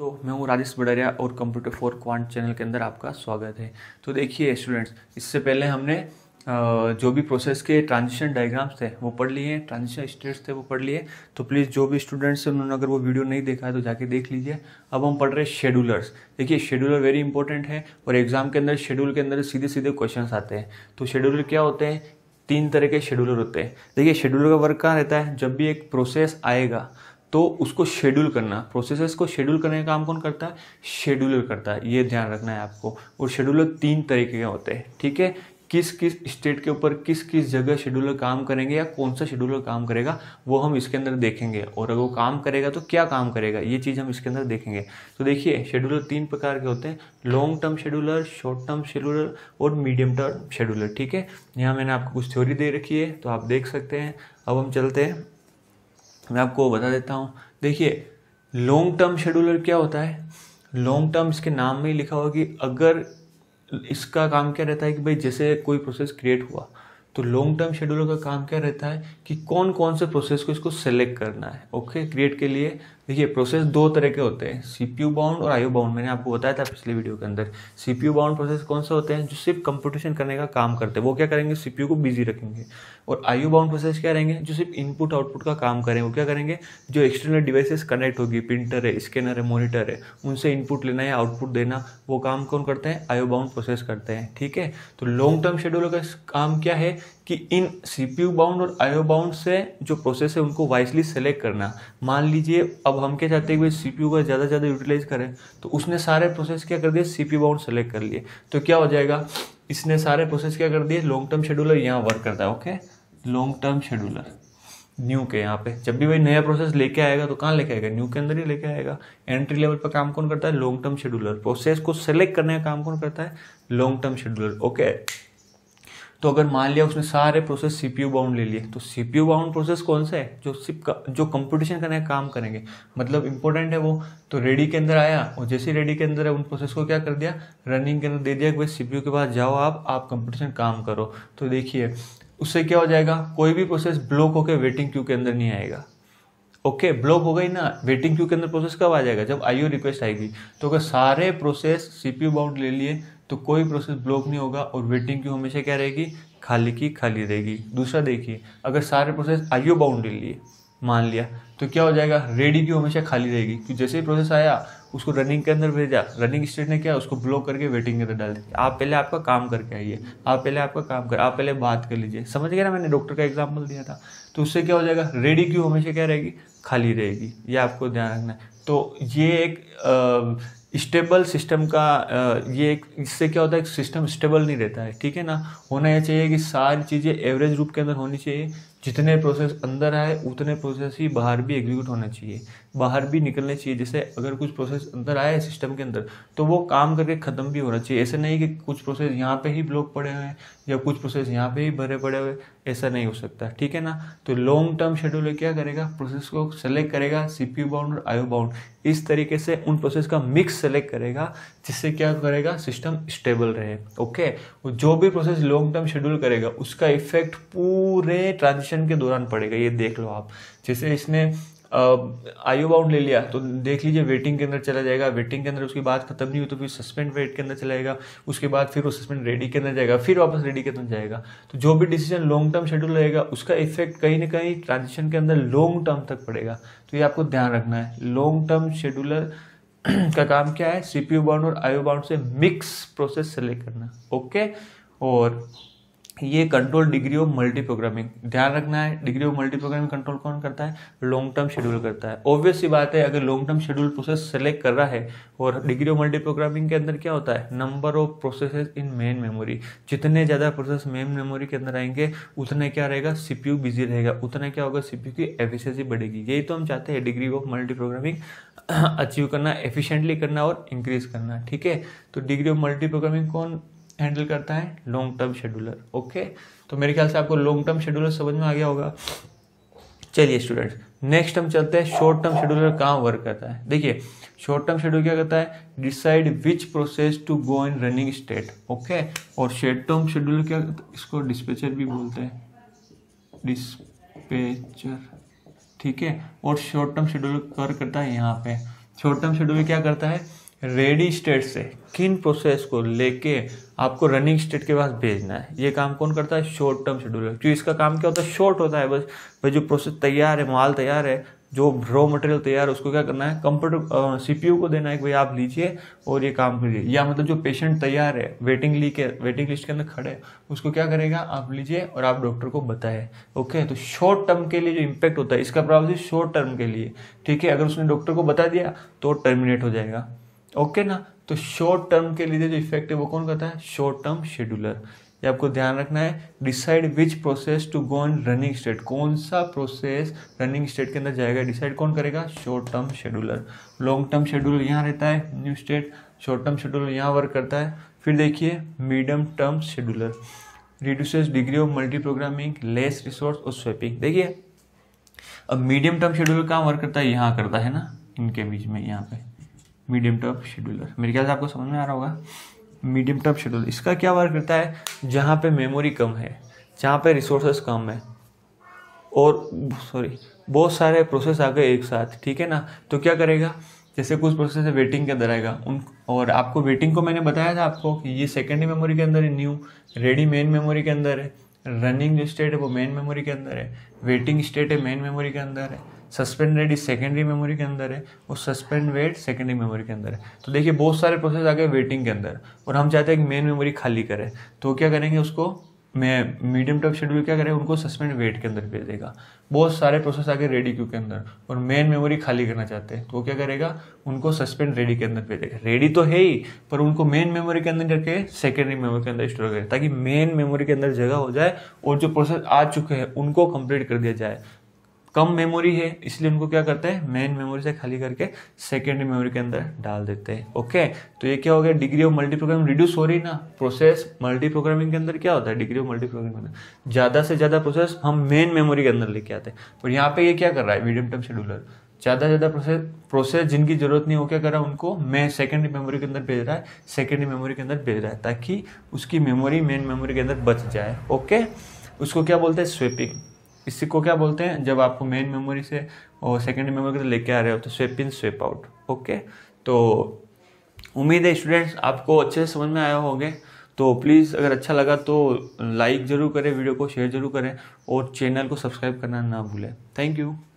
तो मैं हूँ राजेश बडरिया और कंप्यूटर फॉर क्वांट चैनल के अंदर आपका स्वागत है तो देखिए स्टूडेंट्स इससे पहले हमने जो भी प्रोसेस के ट्रांजिशन डायग्राम्स थे वो पढ़ लिए हैं ट्रांजिशन स्टेट्स थे वो पढ़ लिए तो प्लीज़ जो भी स्टूडेंट्स हैं उन्होंने अगर वो वीडियो नहीं देखा है तो जाके देख लीजिए अब हम पढ़ रहे हैं शेड्यूलर्स देखिए शेड्यूलर वेरी इंपॉर्टेंट है और एग्जाम के अंदर शेड्यूल के अंदर सीधे सीधे क्वेश्चन आते हैं तो शेड्यूलर क्या होते हैं तीन तरह के शेड्यूलर होते हैं देखिए शेड्यूलर का वर्क कहाँ रहता है जब भी एक प्रोसेस आएगा तो उसको शेड्यूल करना प्रोसेसेस को शेड्यूल करने का काम कौन करता है शेड्यूलर करता है ये ध्यान रखना है आपको और शेड्यूलर तीन तरीके के होते हैं ठीक है किस किस स्टेट के ऊपर किस किस जगह शेड्यूलर काम करेंगे या कौन सा शेड्यूलर काम करेगा वो हम इसके अंदर देखेंगे और अगर वो काम करेगा तो क्या काम करेगा ये चीज़ हम इसके अंदर देखेंगे तो देखिए शेड्यूलर तीन प्रकार के होते हैं long term scheduler short term scheduler और मीडियम टर्म शेड्यूलर ठीक है यहाँ मैंने आपको कुछ थ्योरी दे रखी है तो आप देख सकते हैं अब हम चलते हैं मैं आपको बता देता हूँ देखिए लॉन्ग टर्म शेड्यूलर क्या होता है लॉन्ग टर्म इसके नाम में ही लिखा हुआ कि अगर इसका काम क्या रहता है कि भाई जैसे कोई प्रोसेस क्रिएट हुआ तो लॉन्ग टर्म शेड्यूलर का काम क्या रहता है कि कौन कौन से प्रोसेस को इसको सेलेक्ट करना है ओके क्रिएट के लिए देखिए प्रोसेस दो तरह के होते हैं सीपीयू बाउंड और आईओ बाउंड मैंने आपको बताया था पिछले वीडियो के अंदर सीपीयू बाउंड प्रोसेस कौन सा होते हैं जो सिर्फ कंप्यूटेशन करने का काम करते हैं वो क्या करेंगे सीपीयू को बिजी रखेंगे और आईओ बाउंड प्रोसेस क्या रहेंगे जो सिर्फ इनपुट आउटपुट का काम करें वो क्या करेंगे जो एक्सटर्नल डिवाइसेस कनेक्ट होगी प्रिंटर है स्कैनर है मोनिटर है उनसे इनपुट लेना या आउटपुट देना वो काम कौन करते हैं आईओ बाउंड प्रोसेस करते हैं ठीक है तो लॉन्ग टर्म शेड्यूल का काम क्या है कि इन सीपीयू बाउंड और आईओ बाउंड से जो प्रोसेस है उनको वाइसली सेलेक्ट करना मान लीजिए अब हम क्या चाहते हैं कि सीपीयू का ज़्यादा ज़्यादा यूटिलाइज करें तो उसने सारे प्रोसेस क्या कर दिए सीपीयू बाउंड सेलेक्ट कर लिए तो क्या हो जाएगा इसने सारे प्रोसेस क्या कर दिए लॉन्ग टर्म शेड्यूलर यहाँ वर्क करता है okay long term scheduler new के यहाँ पे जब भी भाई नया प्रोसेस लेके आएगा तो कहाँ लेके आएगा न्यू के अंदर ही लेके आएगा एंट्री लेवल पर काम कौन करता है लॉन्ग टर्म शेड्यूलर प्रोसेस को सेलेक्ट करने का काम कौन करता है लॉन्ग टर्म शेड्यूलर ओके तो अगर मान लिया उसने सारे प्रोसेस सीपीयू बाउंड ले लिए तो सीपीयू बाउंड प्रोसेस कौन सा है जो सिर्फ का, जो कंपटीशन करने का काम करेंगे मतलब इंपॉर्टेंट है वो तो रेडी के अंदर आया और जैसे रेडी के अंदर है उन प्रोसेस को क्या कर दिया रनिंग के अंदर दे दिया कि भाई सीपीयू के पास जाओ आप आप कंपटीशन काम करो तो देखिए उससे क्या हो जाएगा कोई भी प्रोसेस ब्लॉक होकर वेटिंग क्यू के अंदर नहीं आएगा ओके okay, ब्लॉक हो गई ना वेटिंग क्यू के अंदर प्रोसेस कब आ जाएगा जब आईओ रिक्वेस्ट आएगी तो अगर सारे प्रोसेस सीपीयू बाउंड ले लिए तो कोई प्रोसेस ब्लॉक नहीं होगा और वेटिंग क्यू हमेशा क्या रहेगी खाली की खाली रहेगी दूसरा देखिए अगर सारे प्रोसेस आईओ बाउंड्री लिए मान लिया तो क्या हो जाएगा रेडी क्यू हमेशा खाली रहेगी क्योंकि जैसे ही प्रोसेस आया उसको रनिंग के अंदर भेजा रनिंग स्टेट ने क्या उसको ब्लॉक करके वेटिंग के अंदर डाल दिया आप पहले आपका काम करके आइए आप पहले आपका काम कर आप पहले बात कर लीजिए समझ गया ना मैंने डॉक्टर का एग्जाम्पल दिया था तो उससे क्या हो जाएगा रेडी क्यू हमेशा क्या रहेगी खाली रहेगी ये आपको ध्यान रखना है तो ये एक स्टेबल सिस्टम का ये एक इससे क्या होता है सिस्टम स्टेबल नहीं रहता है ठीक है ना होना यह चाहिए कि सारी चीज़ें एवरेज रूप के अंदर होनी चाहिए जितने प्रोसेस अंदर आए उतने प्रोसेस ही बाहर भी एग्जीक्यूट होना चाहिए बाहर भी निकलने चाहिए जैसे अगर कुछ प्रोसेस अंदर आए सिस्टम के अंदर तो वो काम करके ख़त्म भी होना चाहिए ऐसे नहीं कि कुछ प्रोसेस यहाँ पे ही ब्लॉक पड़े हुए हैं या कुछ प्रोसेस यहाँ पे ही भरे पड़े हुए ऐसा नहीं हो सकता ठीक है ना तो लॉन्ग टर्म शेड्यूल क्या करेगा प्रोसेस को सेलेक्ट करेगा सी पी बाउंड और आयो बाउंड इस तरीके से उन प्रोसेस का मिक्स सेलेक्ट करेगा जिससे क्या करेगा सिस्टम स्टेबल रहे ओके जो भी प्रोसेस लॉन्ग टर्म शेड्यूल करेगा उसका इफेक्ट पूरे ट्रांजिशन के दौरान पड़ेगा ये देख लो आप जैसे इसने आयु बाउंड ले लिया तो देख लीजिए वेटिंग के अंदर चला जाएगा वेटिंग के अंदर उसकी बात खत्म नहीं हुई तो फिर सस्पेंड वेट के अंदर चला जाएगा उसके बाद फिर वो सस्पेंड रेडी के अंदर जाएगा फिर वापस रेडी के अंदर जाएगा तो जो भी डिसीजन लॉन्ग टर्म शेड्यूल रहेगा उसका इफेक्ट कहीं ना कहीं ट्रांजिशन के अंदर लॉन्ग टर्म तक पड़ेगा तो ये आपको ध्यान रखना है लॉन्ग टर्म शेड्यूलर का काम क्या है सीपीयू बाउंड और आईओ बाउंड से मिक्स प्रोसेस सेलेक्ट करना ओके और ये control degree of multi programming ध्यान रखना है degree of multi programming control कौन करता है लॉन्ग टर्म शेड्यूल करता है ऑब्वियस सी बात है अगर long term schedule process select कर रहा है और डिग्री ऑफ मल्टी प्रोग्रामिंग के अंदर क्या होता है number of process in main memory जितने ज़्यादा प्रोसेस मेन मेमोरी के अंदर आएंगे उतने क्या रहेगा सीपीयू बिजी रहेगा उतना क्या होगा सीपीयू की एफिशिएंसी बढ़ेगी यही तो हम चाहते हैं degree of multi programming achieve करना एफिशिएंटली करना और इंक्रीज करना ठीक है तो डिग्री ऑफ मल्टी प्रोग्रामिंग कौन हैंडल करता है लॉन्ग टर्म शेड्यूलर ओके तो मेरे ख्याल से आपको लॉन्ग टर्म शेड्यूलर समझ में आ गया होगा चलिए स्टूडेंट्स नेक्स्ट हम चलते हैं शॉर्ट टर्म शेड्यूलर कहाँ वर्क करता है देखिए शॉर्ट टर्म शेड्यूल क्या करता है decide which process to go in running state okay और शॉर्ट टर्म शेड्यूलर क्या इसको डिस्पेचर भी बोलते हैं डिस्पेचर ठीक है और शॉर्ट टर्म शेड्यूल कवर करता है यहाँ पे शॉर्ट टर्म शेड्यूल क्या करता है रेडी स्टेट से किन प्रोसेस को लेके आपको रनिंग स्टेट के पास भेजना है ये काम कौन करता है शॉर्ट टर्म शेड्यूलर जो इसका काम क्या होता है शॉर्ट होता है बस भाई जो प्रोसेस तैयार है माल तैयार है जो रॉ मटेरियल तैयार है उसको क्या करना है कंप्यूटर सीपीयू को देना है कि भाई आप लीजिए और ये काम करिए या मतलब जो पेशेंट तैयार है वेटिंग ली के वेटिंग लिस्ट के अंदर खड़े उसको क्या करेगा आप लीजिए और आप डॉक्टर को बताएं ओके तो शॉर्ट टर्म के लिए जो इम्पैक्ट होता है इसका प्रभाव शॉर्ट टर्म के लिए ठीक है अगर उसने डॉक्टर को बता दिया तो टर्मिनेट हो जाएगा ओके ना तो शॉर्ट टर्म के लिए जो इफेक्ट है वो कौन करता है शॉर्ट टर्म शेड्यूलर ये आपको ध्यान रखना है decide which process to go in running state कौन सा प्रोसेस रनिंग स्टेट के अंदर जाएगा डिसाइड कौन करेगा short term scheduler long term scheduler यहाँ रहता है new state short term scheduler यहाँ वर्क करता है फिर देखिए medium term scheduler reduces degree of multi multiprogramming less resource और स्वेपिंग देखिए अब मीडियम टर्म शेड्यूलर कहाँ वर्क करता है यहाँ करता है ना इनके बीच में यहाँ पे मीडियम टर्म शेड्यूलर मेरे ख्याल से आपको समझ में आ रहा होगा मीडियम टर्म शेड्यूलर इसका क्या वर्क करता है जहाँ पे मेमोरी कम है जहाँ पे रिसोर्सेस कम है और सॉरी बहुत सारे प्रोसेस आ गए एक साथ ठीक है ना तो क्या करेगा जैसे कुछ प्रोसेस है वेटिंग के अंदर आएगा उन और आपको वेटिंग को मैंने बताया था आपको कि ये सेकेंडरी मेमोरी के अंदर है न्यू रेडी मेन मेमोरी के अंदर है रनिंग जो स्टेट है वो मेन मेमोरी के अंदर है वेटिंग स्टेट है मेन मेमोरी के अंदर है suspend ready is secondary memory के अंदर है और सस्पेंड वेट सेकेंडरी मेमोरी के अंदर है तो देखिए बहुत सारे प्रोसेस आ गए वेटिंग के अंदर और हम चाहते हैं कि मेन मेमोरी खाली करें तो क्या करेंगे उसको मैं मीडियम टर्म शेड्यूल क्या करें उनको सस्पेंड वेट के अंदर भेज देगा बहुत सारे प्रोसेस आगे रेडी क्यू के अंदर और मेन मेमोरी खाली करना चाहते हैं तो क्या करेगा उनको सस्पेंड रेडी के अंदर भेज देगा रेडी तो है ही पर उनको मेन मेमोरी के अंदर करके सेकेंडरी मेमोरी के अंदर स्टोर करें ताकि मेन मेमोरी के अंदर जगह हो जाए और जो प्रोसेस आ चुके हैं उनको कंप्लीट कर दिया जाए कम मेमोरी है इसलिए उनको क्या करते हैं मेन मेमोरी से खाली करके सेकेंडरी मेमोरी के अंदर डाल देते हैं ओके तो ये क्या हो गया degree of multi multiprogramming reduce हो रही ना प्रोसेस मल्टी प्रोग्रामिंग के अंदर क्या होता है डिग्री ऑफ मल्टी प्रोग्रामिंग में ज़्यादा से ज़्यादा प्रोसेस हम मेन मेमोरी के अंदर लेके आते हैं पर यहाँ पे ये क्या कर रहा है मीडियम टर्म शेड्यूलर ज़्यादा से ज़्यादा प्रोसेस प्रोसेस जिनकी ज़रूरत नहीं हो क्या कर रहा है उनको मैं सेकेंडरी मेमोरी के अंदर भेज रहा है सेकेंडरी मेमोरी के अंदर भेज रहा है ताकि उसकी मेमोरी मेन मेमोरी के अंदर बच जाए ओके उसको क्या बोलते हैं स्वेपिंग इसी को क्या बोलते हैं जब आपको मेन मेमोरी से और सेकेंड मेमोरी से लेके आ रहे हो तो swap in swap out okay तो उम्मीद है स्टूडेंट्स आपको अच्छे से समझ में आया होंगे तो प्लीज़ अगर अच्छा लगा तो लाइक ज़रूर करें वीडियो को शेयर ज़रूर करें और चैनल को सब्सक्राइब करना ना भूलें थैंक यू